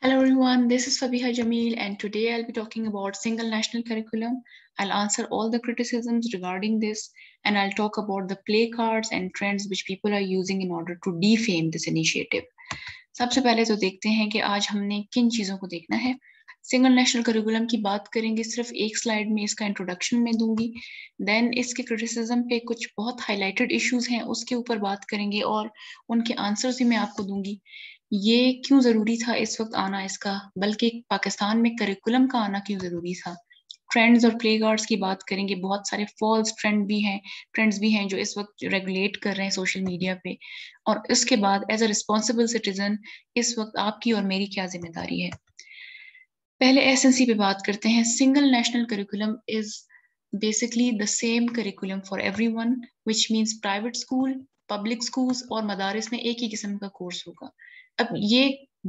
Hello everyone, this is Fabiha Jamil and today I'll be talking about single national curriculum. I'll answer all the criticisms regarding this and I'll talk about the play cards and trends which people are using in order to defame this initiative. सबसे पहले तो देखते हैं कि आज हमने किन चीज़ों को देखना है सिंगल नेशनल करिकुलम की बात करेंगे सिर्फ एक स्लाइड में इसका इंट्रोडक्शन में दूंगी देन इसके क्रिटिसिज्म पे कुछ बहुत हाईलाइटेड इश्यूज हैं उसके ऊपर बात करेंगे और उनके आंसर्स भी मैं आपको दूंगी ये क्यों ज़रूरी था इस वक्त आना इसका बल्कि पाकिस्तान में करिकुलम का आना क्यों ज़रूरी था ट्रेंड्स और प्ले की बात करेंगे बहुत सारे फॉल्स ट्रेंड भी हैं ट्रेंड्स भी हैं जो इस वक्त रेगुलेट कर रहे हैं सोशल मीडिया पे और इसके बाद एज अ रिस्पॉन्सिबल सिटीजन इस वक्त आपकी और मेरी क्या जिम्मेदारी है पहले एस एन पे बात करते हैं single national curriculum is the same curriculum for every one which means private school public school और मदारस में एक ही किस्म का कोर्स होगा अब ये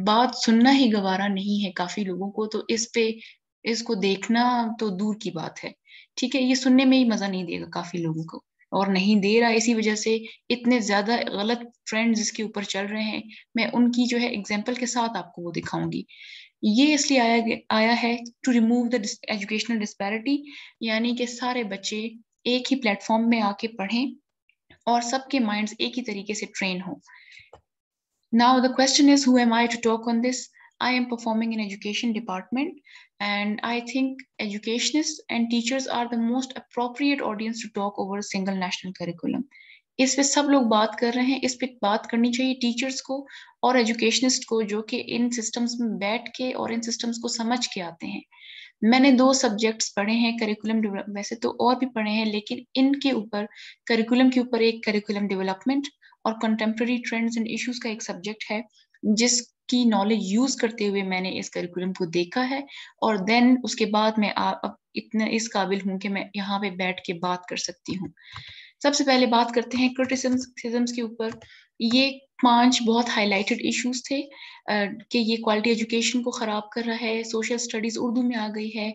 बात सुनना ही गवारा नहीं है काफी लोगों को तो इस पे इसको देखना तो दूर की बात है ठीक है ये सुनने में ही मजा नहीं देगा काफी लोगों को और नहीं दे रहा इसी वजह से इतने ज्यादा गलत ट्रेंड्स इसके ऊपर चल रहे हैं मैं उनकी जो है एग्जाम्पल के साथ आपको वो दिखाऊंगी ये इसलिए आया आया है to remove the educational disparity यानी कि सारे बच्चे एक ही प्लेटफॉर्म में आके पढ़ें और सबके माइंड्स एक ही तरीके से ट्रेन हो Now the question is, who am I to talk on this? I am performing in education department and I think educationists and teachers are the most appropriate audience to talk over a single national curriculum. इस पे सब लोग बात कर रहे हैं इस पे बात करनी चाहिए टीचर्स को और एजुकेशनिस्ट को जो कि इन सिस्टम्स में बैठ के और इन सिस्टम्स को समझ के आते हैं मैंने दो सब्जेक्ट्स पढ़े हैं करिकुलम वैसे तो और भी पढ़े हैं लेकिन इनके ऊपर करिकुलम के ऊपर एक करिकुलम डेवलपमेंट और कंटेम्प्रेरी ट्रेंड्स एंड इश्यूज का एक सब्जेक्ट है जिस की नॉलेज यूज करते हुए मैंने इस करिकुलम को देखा है और देन उसके बाद मैं अब इतना इस काबिल हूँ कि मैं यहाँ पे बैठ के बात कर सकती हूँ सबसे पहले बात करते हैं क्रिटिसम्स के ऊपर ये पांच बहुत हाईलाइटेड इश्यूज थे कि ये क्वालिटी एजुकेशन को ख़राब कर रहा है सोशल स्टडीज़ उर्दू में आ गई है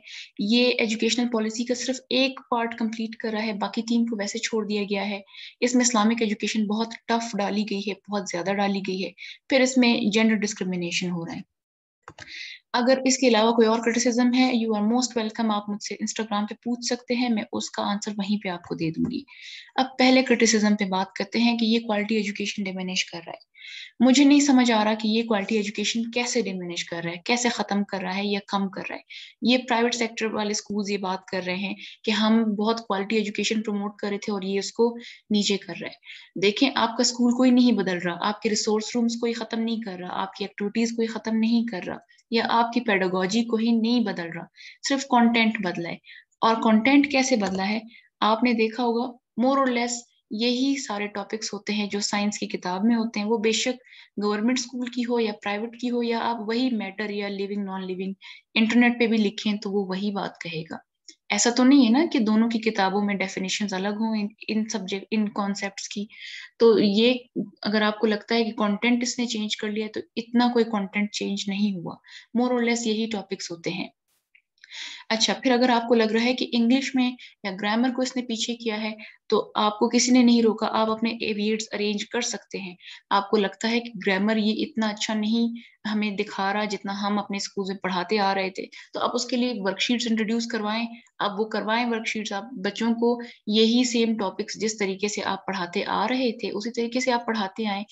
ये एजुकेशनल पॉलिसी का सिर्फ एक पार्ट कंप्लीट कर रहा है बाकी तीन को वैसे छोड़ दिया गया है इसमें इस्लामिक एजुकेशन बहुत टफ डाली गई है बहुत ज़्यादा डाली गई है फिर इसमें जेंडर डिस्क्रिमिनेशन हो रहा है अगर इसके अलावा कोई और क्रिटिसिज्म है यू आर मोस्ट वेलकम आप मुझसे इंस्टाग्राम पे पूछ सकते हैं मैं उसका आंसर वहीं पे आपको दे दूंगी अब पहले क्रिटिसिज्म पे बात करते हैं कि ये क्वालिटी एजुकेशन डिमेनेज कर रहा है मुझे नहीं समझ आ रहा कि ये क्वालिटी एजुकेशन कैसे डिमेनेज कर रहा है कैसे ख़त्म कर रहा है या कम कर रहा है ये प्राइवेट सेक्टर वाले स्कूल ये बात कर रहे हैं कि हम बहुत क्वालिटी एजुकेशन प्रमोट कर रहे थे और ये उसको नीचे कर रहा है देखें आपका स्कूल कोई नहीं बदल रहा आपके रिसोर्स रूम्स कोई ख़त्म नहीं कर रहा आपकी एक्टिविटीज़ कोई ख़त्म नहीं कर रहा या आपकी पेडोगोजी को ही नहीं बदल रहा सिर्फ कंटेंट बदला है और कंटेंट कैसे बदला है आपने देखा होगा मोर और लेस यही सारे टॉपिक्स होते हैं जो साइंस की किताब में होते हैं वो बेशक गवर्नमेंट स्कूल की हो या प्राइवेट की हो या आप वही मैटर या लिविंग नॉन लिविंग इंटरनेट पे भी लिखें तो वो वही बात कहेगा ऐसा तो नहीं है ना कि दोनों की किताबों में डेफिनेशन अलग हों इन इन सब्जेक्ट इन कॉन्सेप्ट की तो ये अगर आपको लगता है कि कंटेंट इसने चेंज कर लिया तो इतना कोई कंटेंट चेंज नहीं हुआ मोर और लेस यही टॉपिक्स होते हैं अच्छा फिर अगर आपको लग रहा है कि इंग्लिश में या ग्रामर को इसने पीछे किया है तो आपको किसी ने नहीं रोका आप अपने एवियड्स अरेंज कर सकते हैं आपको लगता है कि ग्रामर ये इतना अच्छा नहीं हमें दिखा रहा जितना हम अपने स्कूल में पढ़ाते आ रहे थे तो आप उसके लिए वर्कशीट्स इंट्रोड्यूस करवाएं आप वो करवाएं वर्कशीट्स आप बच्चों को यही सेम टॉपिक्स जिस तरीके से आप पढ़ाते आ रहे थे उसी तरीके से आप पढ़ाते आए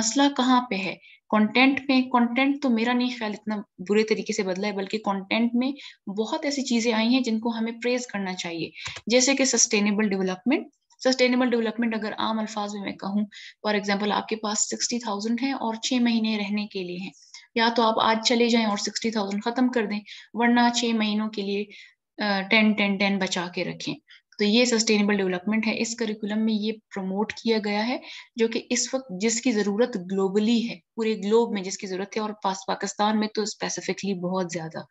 मसला कहाँ पे है कंटेंट में कंटेंट तो मेरा नहीं ख्याल इतना बुरे तरीके से बदला है बल्कि कंटेंट में बहुत ऐसी चीजें आई हैं जिनको हमें प्रेज करना चाहिए जैसे कि सस्टेनेबल डेवलपमेंट सस्टेनेबल डेवलपमेंट अगर आम अल्फाज में मैं कहूँ फॉर एग्जाम्पल आपके पास सिक्सटी थाउजेंड है और छह महीने रहने के लिए है या तो आप आज चले जाएं और सिक्सटी थाउजेंड खत्म कर दें वरना छह महीनों के लिए टेन टेन टेन बचा के रखें तो ये सस्टेनेबल डेवलपमेंट है इस करिकुलम में ये प्रमोट किया गया है जो कि इस वक्त जिसकी ज़रूरत ग्लोबली है पूरे ग्लोब में जिसकी ज़रूरत है और पास पाकिस्तान में तो स्पेसिफिकली बहुत ज़्यादा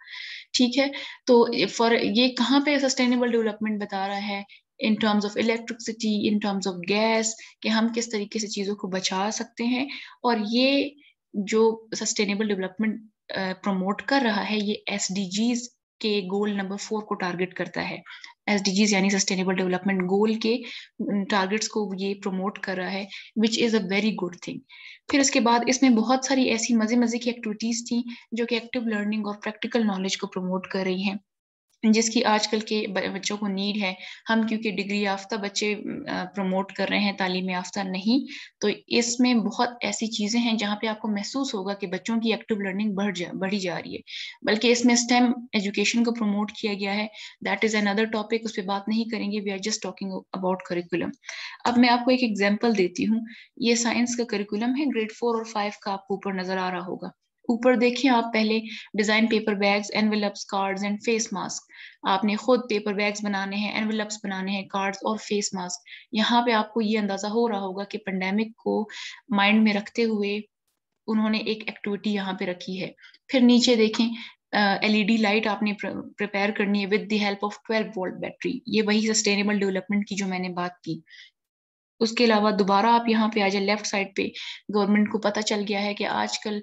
ठीक है तो फॉर ये कहाँ पे सस्टेनेबल डेवलपमेंट बता रहा है in terms of electricity in terms of gas कि हम किस तरीके से चीज़ों को बचा सकते हैं और ये जो सस्टेनेबल डेवलपमेंट प्रमोट कर रहा है ये एस के गोल नंबर फोर को टारगेट करता है एस यानी सस्टेनेबल डेवलपमेंट गोल के टारगेट्स को ये प्रमोट कर रहा है which is a very good thing फिर उसके बाद इसमें बहुत सारी ऐसी मज़े मज़े की एक्टिविटीज़ थी जो कि एक्टिव लर्निंग और प्रैक्टिकल नॉलेज को प्रमोट कर रही हैं जिसकी आजकल के बच्चों को नीड है हम क्योंकि डिग्री याफ्ता बच्चे प्रमोट कर रहे हैं तालीम याफ्ता नहीं तो इसमें बहुत ऐसी चीज़ें हैं जहाँ पे आपको महसूस होगा कि बच्चों की एक्टिव लर्निंग बढ़ जा बढ़ी जा रही है बल्कि इसमें स्टेम एजुकेशन को प्रमोट किया गया है दैट इज़ अनदर टॉपिक उस पर बात नहीं करेंगे we are just talking about curriculum अब मैं आपको एक एग्जाम्पल देती हूँ ये साइंस का करिकुलम है ग्रेड फोर और फाइव का आपको ऊपर नज़र आ रहा होगा ऊपर देखें आप पहले design paper bags envelopes cards and face mask आपने खुद पेपर बैग्स बनाने हैं एनवेलप्स बनाने हैं कार्ड्स और फेस मास्क यहाँ पे आपको ये अंदाज़ा हो रहा होगा कि पेंडेमिक को माइंड में रखते हुए उन्होंने एक एक्टिविटी यहाँ पे रखी है फिर नीचे देखें एलईडी uh, लाइट आपने प्रिपेयर करनी है with the help of 12 volt battery ये वही सस्टेनेबल डेवलपमेंट की जो मैंने बात की उसके अलावा दोबारा आप यहाँ पे आ जाए लेफ्ट साइड पे गवर्नमेंट को पता चल गया है कि आजकल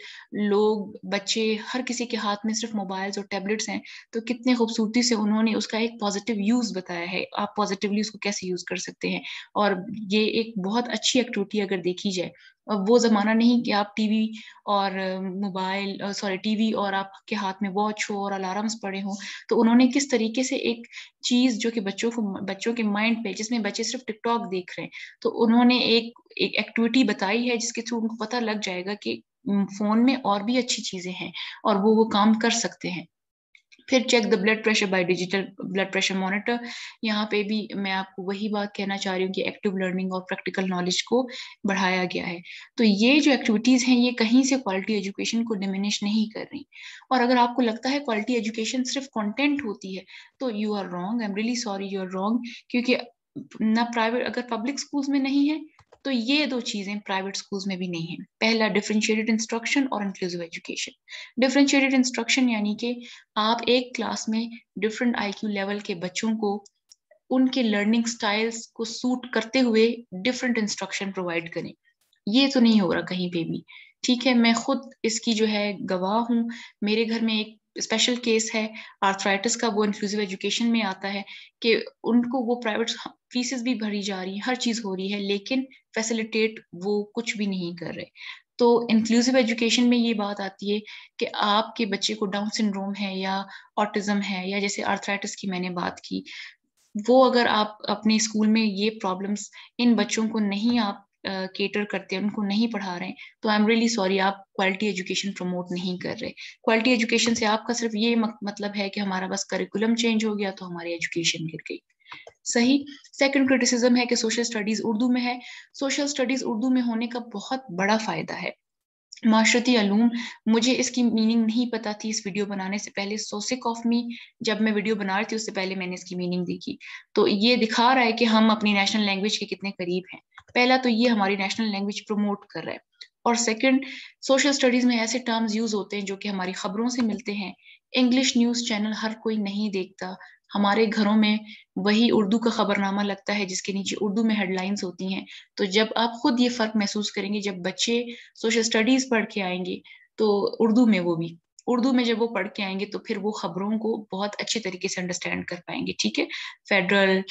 लोग बच्चे हर किसी के हाथ में सिर्फ मोबाइल्स और टैबलेट्स हैं तो कितने खूबसूरती से उन्होंने उसका एक पॉजिटिव यूज़ बताया है आप पॉजिटिवली उसको कैसे यूज़ कर सकते हैं और ये एक बहुत अच्छी एक्टिविटी अगर देखी जाए वो ज़माना नहीं कि आप टीवी और मोबाइल सॉरी टीवी और आपके हाथ में वॉच हो और अलार्म्स पड़े हों तो उन्होंने किस तरीके से एक चीज़ जो कि बच्चों को बच्चों के माइंड पे जिसमें बच्चे सिर्फ टिकटॉक देख रहे हैं तो उन्होंने एक एक एक्टिविटी बताई है जिसके थ्रू उनको पता लग जाएगा कि फ़ोन में और भी अच्छी चीज़ें हैं और वो वो काम कर सकते हैं फिर check the blood pressure by digital blood pressure monitor यहाँ पे भी मैं आपको वही बात कहना चाह रही हूँ कि एक्टिव लर्निंग और प्रैक्टिकल नॉलेज को बढ़ाया गया है तो ये जो एक्टिविटीज़ हैं ये कहीं से क्वालिटी एजुकेशन को डिमिनिश नहीं कर रही और अगर आपको लगता है क्वालिटी एजुकेशन सिर्फ कॉन्टेंट होती है तो you are wrong I am really sorry you are wrong क्योंकि ना प्राइवेट अगर पब्लिक स्कूल्स में नहीं है तो ये दो चीजें प्राइवेट स्कूल्स में भी नहीं है पहला डिफ्रेंशिएटेड इंस्ट्रक्शन और इंक्लूसिव एजुकेशन डिफ्रेंशिएटेड इंस्ट्रक्शन यानी कि आप एक क्लास में डिफरेंट आईक्यू लेवल के बच्चों को उनके लर्निंग स्टाइल्स को सूट करते हुए डिफरेंट इंस्ट्रक्शन प्रोवाइड करें ये तो नहीं हो रहा कहीं पे भी ठीक है मैं खुद इसकी जो है गवाह हूँ मेरे घर में एक स्पेशल केस है आर्थराइटिस का वो इंक्लूसिव एजुकेशन में आता है कि उनको वो प्राइवेट फीसेस भी भरी जा रही है हर चीज़ हो रही है लेकिन फैसिलिटेट वो कुछ भी नहीं कर रहे तो इंक्लूसिव एजुकेशन में ये बात आती है कि आपके बच्चे को डाउन सिंड्रोम है या ऑटिज्म है या जैसे आर्थराइटिस की मैंने बात की वो अगर आप अपने स्कूल में ये प्रॉब्लम्स इन बच्चों को नहीं आप केटर करते हैं उनको नहीं पढ़ा रहे हैं तो आई एम रियली सॉरी आप क्वालिटी एजुकेशन प्रमोट नहीं कर रहे क्वालिटी एजुकेशन से आपका सिर्फ ये मतलब है कि हमारा बस करिकुलम चेंज हो गया तो हमारी एजुकेशन गिर गई सही सेकंड क्रिटिसिज्म है कि सोशल स्टडीज उर्दू में है सोशल स्टडीज उर्दू में होने का बहुत बड़ा फायदा है माशरती अलूम मुझे इसकी मीनिंग नहीं पता थी इस वीडियो बनाने से पहले सोसिक ऑफ मी जब मैं वीडियो बना रही थी उससे पहले मैंने इसकी मीनिंग देखी तो ये दिखा रहा है कि हम अपनी नेशनल लैंग्वेज के कितने करीब हैं पहला तो ये हमारी नेशनल लैंग्वेज प्रमोट कर रहा है और सेकंड सोशल स्टडीज में ऐसे टर्म्स यूज होते हैं जो कि हमारी खबरों से मिलते हैं इंग्लिश न्यूज चैनल हर कोई नहीं देखता हमारे घरों में वही उर्दू का खबरनामा लगता है जिसके नीचे उर्दू में हेडलाइंस होती हैं तो जब आप खुद ये फर्क महसूस करेंगे जब बच्चे सोशल स्टडीज पढ़ के आएंगे तो उर्दू में वो भी उर्दू में जब वो पढ़ के आएंगे तो फिर वो खबरों को बहुत अच्छे तरीके से अंडरस्टैंड कर पाएंगे ठीक है फेडरल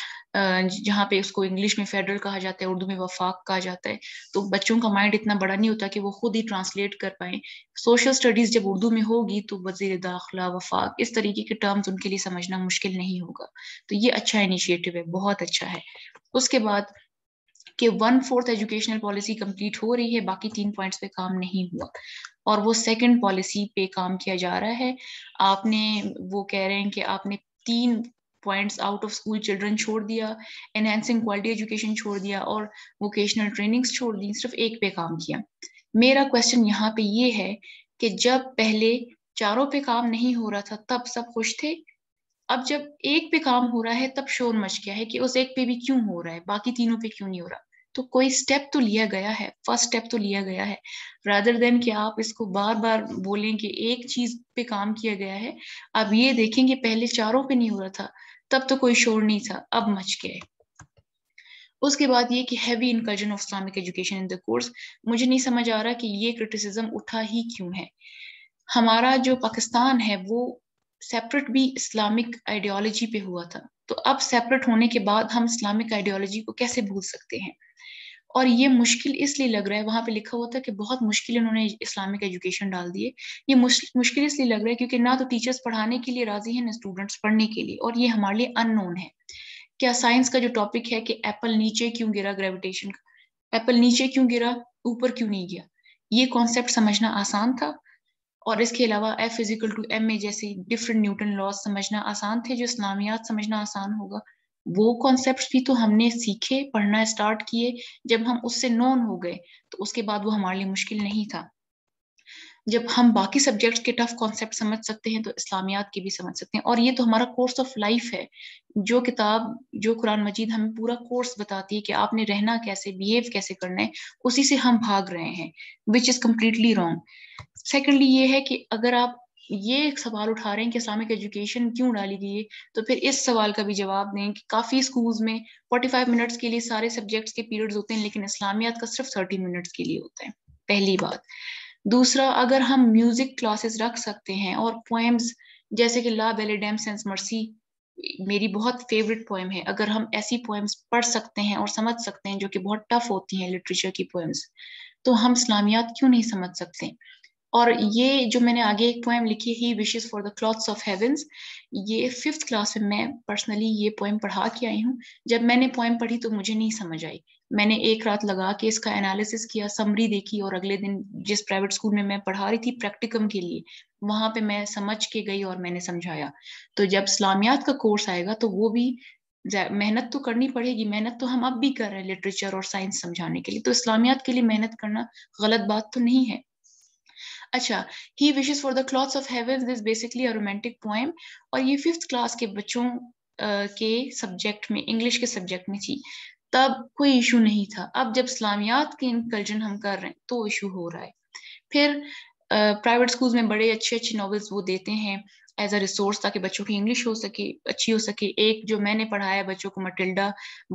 जहाँ पे उसको इंग्लिश में फेडरल कहा जाता है उर्दू में वफाक कहा जाता है तो बच्चों का माइंड इतना बड़ा नहीं होता कि वो खुद ही ट्रांसलेट कर पाए सोशल स्टडीज जब उर्दू में होगी तो वजीर दाखिला वफाक इस तरीके के टर्म्स उनके लिए समझना मुश्किल नहीं होगा तो ये अच्छा इनिशिएटिव है बहुत अच्छा है उसके बाद कि one fourth educational policy complete हो रही है बाकी तीन पॉइंट्स पे काम नहीं हुआ और वो सेकंड पॉलिसी पे काम किया जा रहा है आपने वो कह रहे हैं कि आपने तीन points out of school children छोड़ दिया एनहेंसिंग क्वालिटी एजुकेशन छोड़ दिया और वोकेशनल ट्रेनिंग्स छोड़ दी सिर्फ एक पे काम किया मेरा क्वेश्चन यहाँ पे ये है कि जब पहले चारों पे काम नहीं हो रहा था तब सब खुश थे अब जब एक पे काम हो रहा है तब शोर मच गया है कि उस एक पे भी क्यों हो रहा है बाकी तीनों पे क्यों नहीं हो रहा तो कोई स्टेप तो लिया गया है फर्स्ट स्टेप तो लिया गया है रादर देन कि आप इसको बार बार बोलें कि एक चीज पे काम किया गया है अब ये देखें कि पहले चारों पे नहीं हो रहा था तब तो कोई शोर नहीं था अब मच गया उसके बाद ये कि heavy incursion of Islamic education in the course मुझे नहीं समझ आ रहा कि ये क्रिटिसिज्म उठा ही क्यों है हमारा जो पाकिस्तान है वो सेपरेट भी इस्लामिक आइडियोलॉजी पे हुआ था तो अब सेपरेट होने के बाद हम इस्लामिक आइडियोलॉजी को कैसे भूल सकते हैं और ये मुश्किल इसलिए लग रहा है वहां पे लिखा हुआ था कि बहुत मुश्किल उन्होंने इस्लामिक एजुकेशन डाल दिए ये मुश्किल इसलिए लग रहा है क्योंकि ना तो टीचर्स पढ़ाने के लिए राजी हैं ना स्टूडेंट्स पढ़ने के लिए और ये हमारे लिए अननोन है क्या साइंस का जो टॉपिक है कि एप्पल नीचे क्यों गिरा ग्रेविटेशन का एप्पल नीचे क्यों गिरा ऊपर क्यों नहीं गया ये कॉन्सेप्ट समझना आसान था और इसके अलावा F physical to M A जैसे डिफरेंट न्यूटन लॉज समझना आसान थे जो इस्लामियात समझना आसान होगा वो कॉन्सेप्ट भी तो हमने सीखे पढ़ना स्टार्ट किए जब हम उससे नॉन हो गए तो उसके बाद वो हमारे लिए मुश्किल नहीं था जब हम बाकी सब्जेक्ट्स के टफ कॉन्सेप्ट समझ सकते हैं तो इस्लामियात के भी समझ सकते हैं और ये तो हमारा कोर्स ऑफ लाइफ है जो किताब जो कुरान मजीद हमें पूरा कोर्स बताती है कि आपने रहना कैसे बिहेव कैसे करना है उसी से हम भाग रहे हैं which is completely wrong secondly ये है कि अगर आप ये एक सवाल उठा रहे हैं कि इस्लामिक एजुकेशन क्यों डाली गई है तो फिर इस सवाल का भी जवाब दें कि काफ़ी स्कूल्स में 45 मिनट्स के लिए सारे सब्जेक्ट्स के पीरियड्स होते हैं लेकिन इस्लामियात का सिर्फ 30 मिनट्स के लिए होता है पहली बात दूसरा अगर हम म्यूजिक क्लासेस रख सकते हैं और पोएम्स जैसे कि ला बेले डैम सेंस मर्सी मेरी बहुत फेवरेट पोएम है अगर हम ऐसी पोएम्स पढ़ सकते हैं और समझ सकते हैं जो कि बहुत टफ होती हैं लिटरेचर की पोएम्स तो हम इस्लामियात क्यों नहीं समझ सकते और ये जो मैंने आगे एक पोएम लिखी he wishes for the cloths of heavens ये फिफ्थ क्लास में मैं पर्सनली ये पोएम पढ़ा के आई हूँ जब मैंने पोएम पढ़ी तो मुझे नहीं समझ आई मैंने एक रात लगा के इसका एनालिसिस किया समरी देखी और अगले दिन जिस प्राइवेट स्कूल में मैं पढ़ा रही थी प्रैक्टिकम के लिए वहां पे मैं समझ के गई और मैंने समझाया तो जब इस्लामियात का कोर्स आएगा तो वो भी मेहनत तो करनी पड़ेगी मेहनत तो हम अब भी कर रहे हैं लिटरेचर और साइंस समझाने के लिए तो इस्लामियात के लिए मेहनत करना गलत बात तो नहीं है अच्छा he wishes for the cloth of heaven this basically romantic poem और ये फिफ्थ क्लास के बच्चों के सब्जेक्ट में इंग्लिश के सब्जेक्ट में थी तब कोई इशू नहीं था अब जब इस्लामियात के इंकल्जन हम कर रहे हैं तो इशू हो रहा है फिर प्राइवेट uh, स्कूल्स में बड़े अच्छे अच्छे नॉवेल्स वो देते हैं एज अ रिसोर्स ताकि बच्चों की इंग्लिश हो सके अच्छी हो सके एक जो मैंने पढ़ाया बच्चों को मटिल्डा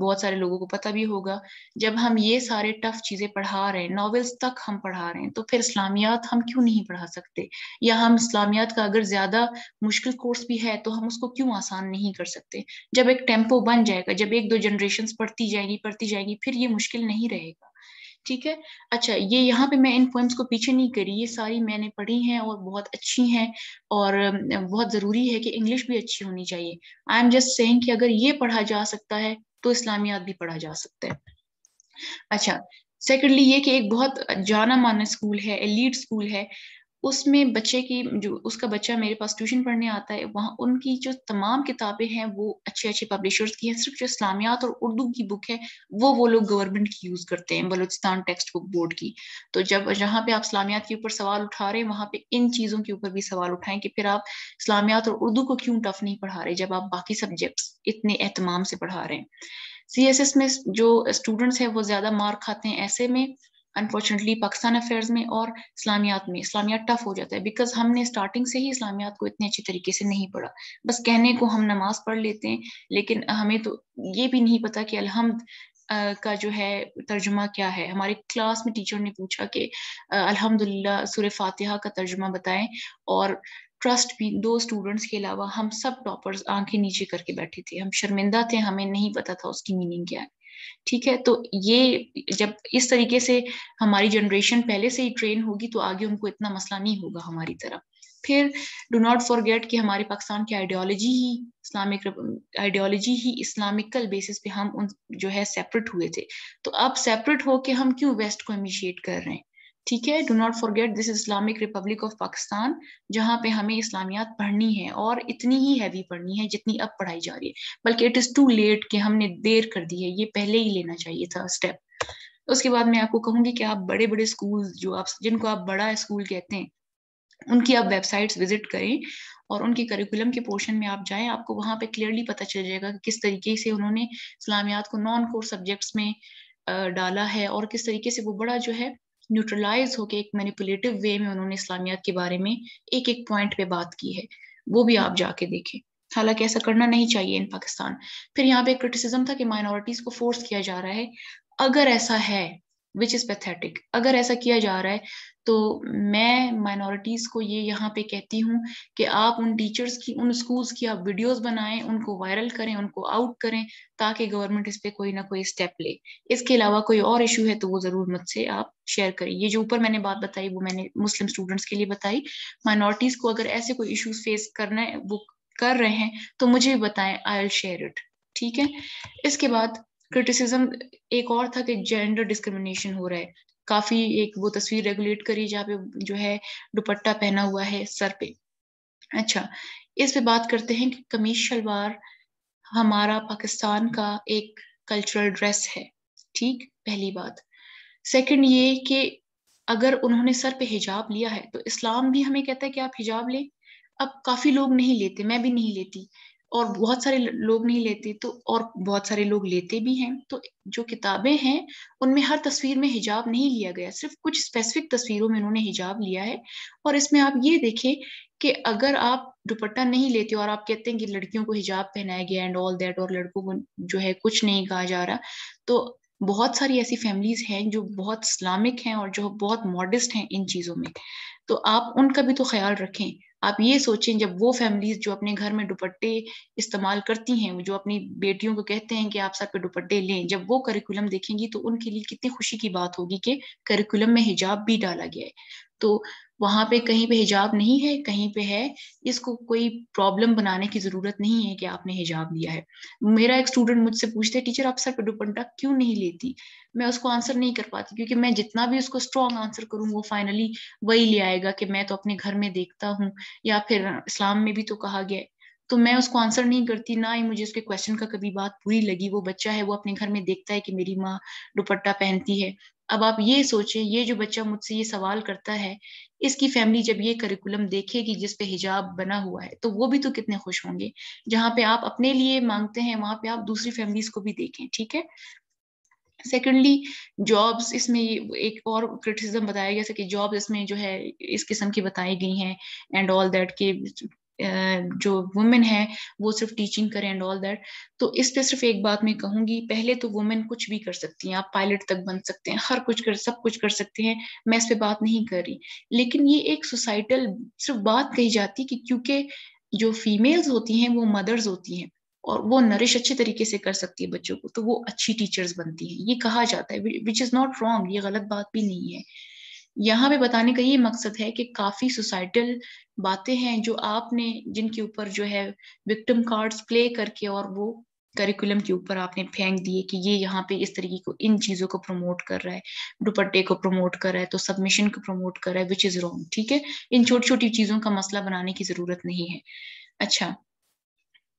बहुत सारे लोगों को पता भी होगा जब हम ये सारे टफ चीज़ें पढ़ा रहे हैं नॉवेल्स तक हम पढ़ा रहे हैं तो फिर इस्लामियात हम क्यों नहीं पढ़ा सकते या हम इस्लामियात का अगर ज़्यादा मुश्किल कोर्स भी है तो हम उसको क्यों आसान नहीं कर सकते जब एक टेम्पो बन जाएगा जब एक दो जनरेशन पढ़ती जाएगी पढ़ती जाएगी फिर ये मुश्किल नहीं रहेगा ठीक है अच्छा ये यहाँ पे मैं इन पोइम्स को पीछे नहीं करी ये सारी मैंने पढ़ी हैं और बहुत अच्छी हैं और बहुत ज़रूरी है कि इंग्लिश भी अच्छी होनी चाहिए आई एम जस्ट सेइंग कि अगर ये पढ़ा जा सकता है तो इस्लामियात भी पढ़ा जा सकता है अच्छा सेकेंडली ये कि एक बहुत जाना माना स्कूल है एलिड स्कूल है उसमें बच्चे की जो उसका बच्चा मेरे पास ट्यूशन पढ़ने आता है वहाँ उनकी जो तमाम किताबें हैं वो अच्छे अच्छे पब्लिशर्स की हैं सिर्फ जो इस्लामियात और उर्दू की बुक है वो वो लोग गवर्नमेंट की यूज़ करते हैं बलोचिस्तान टेक्स्ट बुक बोर्ड की तो जब जहाँ पे आप इस्लामियात के ऊपर सवाल उठा रहे हैं वहाँ पे इन चीज़ों के ऊपर भी सवाल उठाएं कि फिर आप इस्लामियात और उर्दू को क्यों टफ नहीं पढ़ा रहे जब आप बाकी सब्जेक्ट्स इतने अहतमाम से पढ़ा रहे हैं सी में जो स्टूडेंट्स हैं वो ज़्यादा मार्क खाते हैं ऐसे में अनफॉर्चुनेटली पाकिस्तान अफेयर्स में और इस्लामियात में इस्लामियात टफ हो जाता है बिकॉज हमने स्टार्टिंग से ही इस्लामियात को इतने अच्छे तरीके से नहीं पढ़ा बस कहने को हम नमाज पढ़ लेते हैं लेकिन हमें तो ये भी नहीं पता कि अलहमद का जो है तर्जुमा क्या है हमारे क्लास में टीचर ने पूछा कि अल्हम्दुलिल्लाह सुर फातिहा का तर्जुमा बताएं और ट्रस्ट भी दो स्टूडेंट्स के अलावा हम सब टॉपर्स आंखें नीचे करके बैठे थे हम शर्मिंदा थे हमें नहीं पता था उसकी मीनिंग क्या है ठीक है तो ये जब इस तरीके से हमारी जनरेशन पहले से ही ट्रेन होगी तो आगे उनको इतना मसला नहीं होगा हमारी तरफ फिर डू नॉट फॉरगेट कि हमारे पाकिस्तान की आइडियोलॉजी ही इस्लामिक आइडियोलॉजी ही इस्लामिकल बेसिस पे हम उन जो है सेपरेट हुए थे तो अब सेपरेट हो के हम क्यों वेस्ट को इनिशिएट कर रहे हैं ठीक है do not forget this Islamic republic of Pakistan जहाँ पे हमें इस्लामियात पढ़नी है और इतनी ही हैवी पढ़नी है जितनी अब पढ़ाई जा रही है बल्कि इट इज़ टू लेट कि हमने देर कर दी है ये पहले ही लेना चाहिए था स्टेप उसके बाद मैं आपको कहूंगी कि आप बड़े बड़े स्कूल जो आप जिनको आप बड़ा स्कूल कहते हैं उनकी आप वेबसाइट्स विजिट करें और उनके करिकुलम के पोर्शन में आप जाएं आपको वहाँ पे क्लियरली पता चल जाएगा कि किस तरीके से उन्होंने इस्लामियात को नॉन कोर सब्जेक्ट्स में डाला है और किस तरीके से वो बड़ा जो है न्यूट्रलाइज होके एक मैनिपुलेटिव वे में उन्होंने इस्लामियात के बारे में एक एक पॉइंट पे बात की है वो भी आप जाके देखें हालांकि ऐसा करना नहीं चाहिए इन पाकिस्तान फिर यहाँ पे क्रिटिसिज्म था कि माइनॉरिटीज को फोर्स किया जा रहा है अगर ऐसा है विच इज़ पैथेटिक अगर ऐसा किया जा रहा है तो मैं माइनॉरिटीज़ को ये यहाँ पे कहती हूँ कि आप उन टीचर्स की उन स्कूल्स की आप वीडियोस बनाएं उनको वायरल करें उनको आउट करें ताकि गवर्नमेंट इस पर कोई ना कोई स्टेप ले इसके अलावा कोई और इशू है तो वो ज़रूर मुझसे आप शेयर करें ये जो ऊपर मैंने बात बताई वो मैंने मुस्लिम स्टूडेंट्स के लिए बताई माइनॉरिटीज़ को अगर ऐसे कोई इशूज़ फेस करना है वो कर रहे हैं तो मुझे भी बताएं आई विल शेयर इट ठीक है इसके बाद क्रिटिसिज्म एक और था कि जेंडर डिस्क्रिमिनेशन हो रहा है काफी एक वो तस्वीर रेगुलेट करी जहाँ पे जो है दुपट्टा पहना हुआ है सर पे अच्छा इस पे बात करते हैं कि कमीज शलवार हमारा पाकिस्तान का एक कल्चरल ड्रेस है ठीक पहली बात सेकंड ये कि अगर उन्होंने सर पे हिजाब लिया है तो इस्लाम भी हमें कहता है कि आप हिजाब लें अब काफी लोग नहीं लेते मैं भी नहीं लेती और बहुत सारे लोग नहीं लेते तो और बहुत सारे लोग लेते भी हैं तो जो किताबें हैं उनमें हर तस्वीर में हिजाब नहीं लिया गया सिर्फ कुछ स्पेसिफिक तस्वीरों में उन्होंने हिजाब लिया है और इसमें आप ये देखें कि अगर आप दुपट्टा नहीं लेते और आप कहते हैं कि लड़कियों को हिजाब पहनाया गया एंड ऑल दैट और लड़कों को जो है कुछ नहीं कहा जा रहा तो बहुत सारी ऐसी फैमिलीज हैं जो बहुत इस्लामिक हैं और जो बहुत मॉडस्ट हैं इन चीज़ों में तो आप उनका भी तो ख्याल रखें आप ये सोचें जब वो फैमिलीज जो अपने घर में दुपट्टे इस्तेमाल करती हैं जो अपनी बेटियों को कहते हैं कि आप सर पे दुपट्टे लें जब वो करिकुलम देखेंगी तो उनके लिए कितनी खुशी की बात होगी कि करिकुलम में हिजाब भी डाला गया है तो वहां पे कहीं पे हिजाब नहीं है कहीं पे है इसको कोई प्रॉब्लम बनाने की जरूरत नहीं है कि आपने हिजाब लिया है मेरा एक स्टूडेंट मुझसे पूछते टीचर आप सर दुपट्टा क्यों नहीं लेती मैं उसको आंसर नहीं कर पाती क्योंकि मैं जितना भी उसको स्ट्रॉन्ग आंसर करूँ वो फाइनली वही ले आएगा कि मैं तो अपने घर में देखता हूँ या फिर इस्लाम में भी तो कहा गया तो मैं उसको आंसर नहीं करती ना ही मुझे उसके क्वेश्चन का कभी बात पूरी लगी वो बच्चा है वो अपने घर में देखता है कि मेरी माँ दुपट्टा पहनती है अब आप ये सोचें ये जो बच्चा मुझसे ये सवाल करता है इसकी फैमिली जब ये करिकुलम देखेगी जिस पे हिजाब बना हुआ है तो वो भी तो कितने खुश होंगे जहाँ पे आप अपने लिए मांगते हैं वहां पे आप दूसरी फैमिलीज को भी देखें ठीक है सेकेंडली जॉब्स इसमें एक और क्रिटिसिज्म बताया गया कि जॉब्स इसमें जो है इस किस्म की बताई गई हैं एंड ऑल दैट के जो वुमेन है वो सिर्फ टीचिंग करें एंड ऑल दैट तो इस पे सिर्फ एक बात मैं कहूंगी पहले तो वुमेन कुछ भी कर सकती हैं आप पायलट तक बन सकते हैं हर कुछ कर सब कुछ कर सकते हैं मैं इस पे बात नहीं कर रही लेकिन ये एक सोसाइटल सिर्फ बात कही जाती कि क्योंकि जो फीमेल्स होती हैं वो मदर्स होती हैं और वो नरिश अच्छे तरीके से कर सकती है बच्चों को तो वो अच्छी टीचर्स बनती हैं ये कहा जाता है विच इज़ नॉट रॉन्ग ये गलत बात भी नहीं है यहाँ पे बताने का ये मकसद है कि काफी सोसाइटल बातें हैं जो आपने जिनके ऊपर जो है विक्टिम कार्ड्स प्ले करके और वो करिकुलम के ऊपर आपने फेंक दिए कि ये यहाँ पे इस तरीके को इन चीजों को प्रमोट कर रहा है दुपट्टे को प्रमोट कर रहा है तो सबमिशन को प्रमोट कर रहा है विच इज रॉन्ग ठीक है इन छोटी छोटी चीजों का मसला बनाने की जरूरत नहीं है अच्छा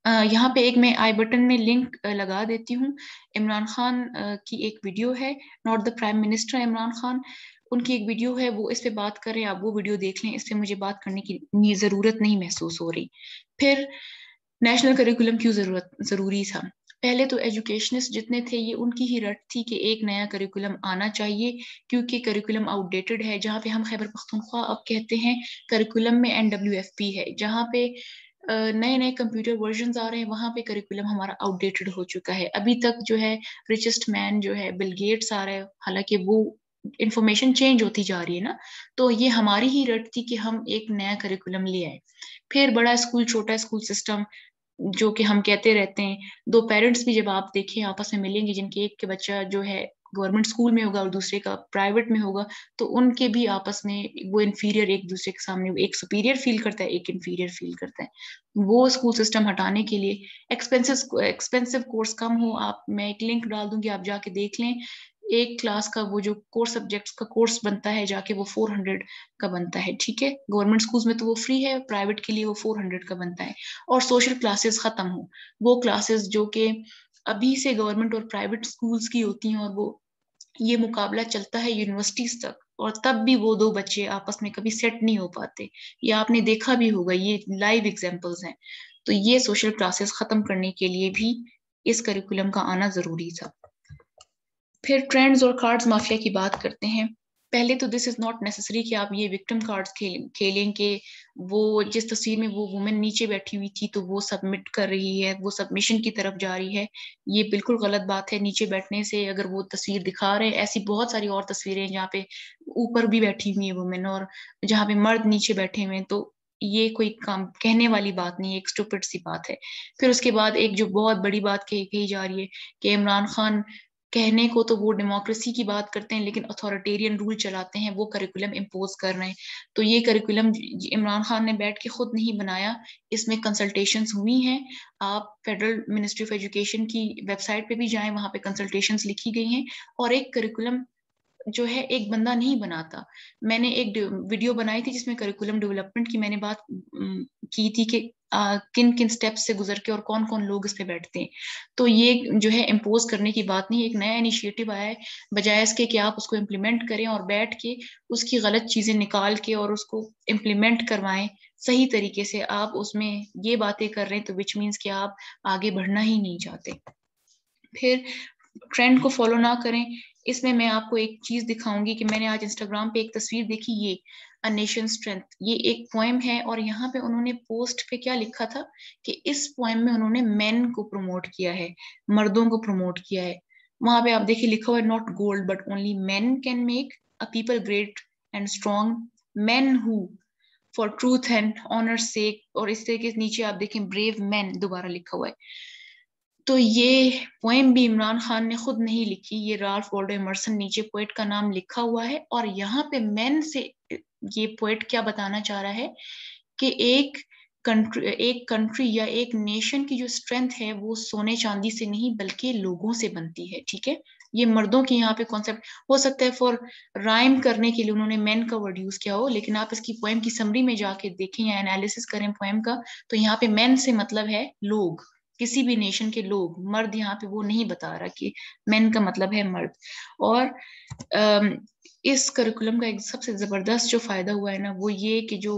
यहाँ पे एक मैं आई बटन में लिंक लगा देती हूँ इमरान खान की एक वीडियो है not the prime minister Imran Khan उनकी एक वीडियो है वो इस पे बात करें आप वो वीडियो देख लें इस पे मुझे बात करने की ज़रूरत नहीं महसूस हो रही फिर नेशनल करिकुलम क्यों ज़रूरत ज़रूरी था पहले तो एजुकेशनिस्ट जितने थे ये उनकी ही रट थी कि एक नया करिकुलम आना चाहिए क्योंकि करिकुलम आउटडेटेड है जहाँ पे हम खैबर पख्तनख्वा अब कहते हैं करिकुलम में एन एफ पी है जहाँ पे नए नए कंप्यूटर वर्जन आ रहे हैं वहाँ पे करिकुलम हमारा आउटडेटेड हो चुका है अभी तक जो है रिचेस्ट मैन जो है बिल गेट्स आ रहे हैं हालांकि वो इंफॉर्मेशन चेंज होती जा रही है ना तो ये हमारी ही रट थी कि हम एक नया करिकुलम ले आए फिर बड़ा स्कूल छोटा स्कूल सिस्टम जो कि हम कहते रहते हैं दो पेरेंट्स भी जब आप देखें आपस में मिलेंगे जिनके एक के बच्चा जो है गवर्नमेंट स्कूल में होगा और दूसरे का प्राइवेट में होगा तो उनके भी आपस में वो इन्फीरियर एक दूसरे के सामने एक सुपीरियर फील करता है एक इन्फीरियर फील करता है वो स्कूल सिस्टम हटाने के लिए एक्सपेंसिव एक्सपेंसिव कोर्स कम हो आप मैं एक लिंक डाल दूंगी आप जाके देख लें एक क्लास का वो जो कोर सब्जेक्ट्स का कोर्स बनता है जाके वो 400 का बनता है ठीक है गवर्नमेंट स्कूल्स में तो वो फ्री है प्राइवेट के लिए वो 400 का बनता है और सोशल क्लासेस खत्म हो वो क्लासेस जो कि अभी से गवर्नमेंट और प्राइवेट स्कूल्स की होती हैं और वो ये मुकाबला चलता है यूनिवर्सिटीज तक और तब भी वो दो बच्चे आपस में कभी सेट नहीं हो पाते ये आपने देखा भी होगा ये लाइव एग्जाम्पल्स हैं तो ये सोशल क्लासेस खत्म करने के लिए भी इस करिकुलम का आना जरूरी था फिर ट्रेंड्स और कार्ड्स माफिया की बात करते हैं पहले तो दिस इज नॉट नेसेसरी कि आप ये विक्टिम कार्ड्स खेलें कि वो जिस तस्वीर में वो वुमेन नीचे बैठी हुई थी तो वो सबमिट कर रही है वो सबमिशन की तरफ जा रही है ये बिल्कुल गलत बात है नीचे बैठने से अगर वो तस्वीर दिखा रहे हैं ऐसी बहुत सारी और तस्वीरें जहाँ पे ऊपर भी बैठी हुई है वुमेन और जहाँ पे मर्द नीचे बैठे हुए हैं तो ये कोई काम कहने वाली बात नहीं है एक स्टूपिट सी बात है फिर उसके बाद एक जो बहुत बड़ी बात कही कही जा रही है कि इमरान खान कहने को तो वो डेमोक्रेसी की बात करते हैं लेकिन अथॉरिटेरियन रूल चलाते हैं वो करिकुलम इम्पोज कर रहे हैं तो ये करिकुलम इमरान खान ने बैठ के खुद नहीं बनाया इसमें कंसल्टेशन हुई हैं आप फेडरल मिनिस्ट्री ऑफ एजुकेशन की वेबसाइट पे भी जाएं वहाँ पे कंसल्टेशन लिखी गई हैं और एक करिकुलम जो है एक बंदा नहीं बनाता मैंने एक वीडियो बनाई थी जिसमें करिकुलम डेवलपमेंट की मैंने बात की थी कि किन किन स्टेप्स से गुजर के और कौन कौन लोग इस पे बैठते हैं तो ये जो है इम्पोज करने की बात नहीं एक नया इनिशिएटिव आया है बजाय इसके कि आप उसको इम्प्लीमेंट करें और बैठ के उसकी गलत चीजें निकाल के और उसको इम्प्लीमेंट करवाएं सही तरीके से आप उसमें ये बातें कर रहे हैं तो विच मीन्स कि आप आगे बढ़ना ही नहीं चाहते फिर ट्रेंड को फॉलो ना करें इसमें मैं आपको एक चीज दिखाऊंगी कि मैंने आज इंस्टाग्राम पे एक तस्वीर देखी ये अ नेशन स्ट्रेंथ ये एक पोएम है और यहाँ पे उन्होंने पोस्ट पे क्या लिखा था कि इस पोएम में उन्होंने मेन को प्रमोट किया है मर्दों को प्रमोट किया है वहां पे आप देखिए लिखा हुआ है not gold but only man can make a people great and strong man who for truth and honour sake और इस तरीके से नीचे आप देखें ब्रेव मैन दोबारा लिखा हुआ है तो ये पोएम भी इमरान खान ने खुद नहीं लिखी ये राल्फ वॉल्डो एमरसन नीचे पोएट का नाम लिखा हुआ है और यहाँ पे मैन से ये पोएट क्या बताना चाह रहा है कि एक कंट्री एक कंट्री या एक नेशन की जो स्ट्रेंथ है वो सोने चांदी से नहीं बल्कि लोगों से बनती है ठीक है ये मर्दों की यहाँ पे कॉन्सेप्ट हो सकता है फॉर राइम करने के लिए उन्होंने मैन का वर्ड यूज किया हो लेकिन आप इसकी पोएम की समरी में जाके देखें या एनालिसिस करें पोएम का तो यहाँ पे मैन से मतलब है लोग किसी भी नेशन के लोग मर्द यहाँ पे वो नहीं बता रहा कि मैन का मतलब है मर्द और इस करिकुलम का एक सबसे जबरदस्त जो फायदा हुआ है ना वो ये कि जो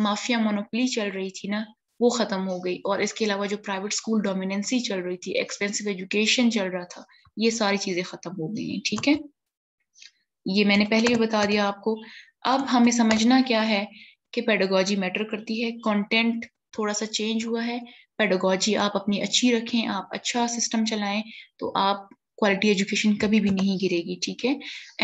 माफिया मोनोपली चल रही थी ना वो खत्म हो गई और इसके अलावा जो प्राइवेट स्कूल डोमिनेंसी चल रही थी एक्सपेंसिव एजुकेशन चल रहा था ये सारी चीजें खत्म हो गई हैं ठीक है ये मैंने पहले भी बता दिया आपको अब हमें समझना क्या है कि पेडागोजी मैटर करती है कंटेंट थोड़ा सा चेंज हुआ है पेडोगॉजी आप अपनी अच्छी रखें आप अच्छा सिस्टम चलाएं तो आप क्वालिटी एजुकेशन कभी भी नहीं गिरेगी ठीक है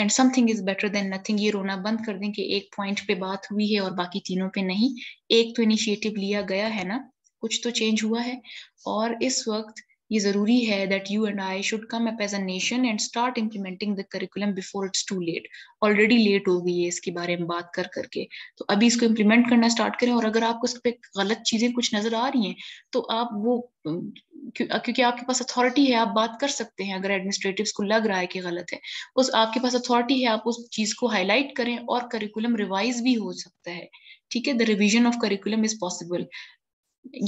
and something is better than nothing ये रोना बंद कर दें कि एक पॉइंट पे बात हुई है और बाकी तीनों पे नहीं एक तो इनिशिएटिव लिया गया है ना कुछ तो चेंज हुआ है और इस वक्त ये जरूरी है that you and I should come up as a nation and start implementing the curriculum before it's too late already late हो गई है इसके बारे में बात कर करके तो अभी इसको इम्प्लीमेंट करना स्टार्ट करें और अगर आपको इस पर गलत चीजें कुछ नजर आ रही हैं तो आप वो क्योंकि आपके पास अथॉरिटी है आप बात कर सकते हैं अगर एडमिनिस्ट्रेटिव को लग रहा है कि गलत है उस आपके पास अथॉरिटी है आप उस चीज को हाईलाइट करें और करिकुलम रिवाइज भी हो सकता है ठीक है the revision of curriculum is possible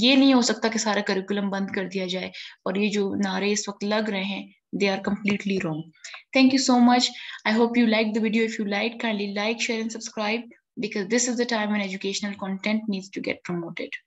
ये नहीं हो सकता कि सारा करिकुलम बंद कर दिया जाए और ये जो नारे इस वक्त लग रहे हैं they are completely wrong thank you so much I hope you like the video if you like kindly like share and subscribe because this is the time and educational content needs to get promoted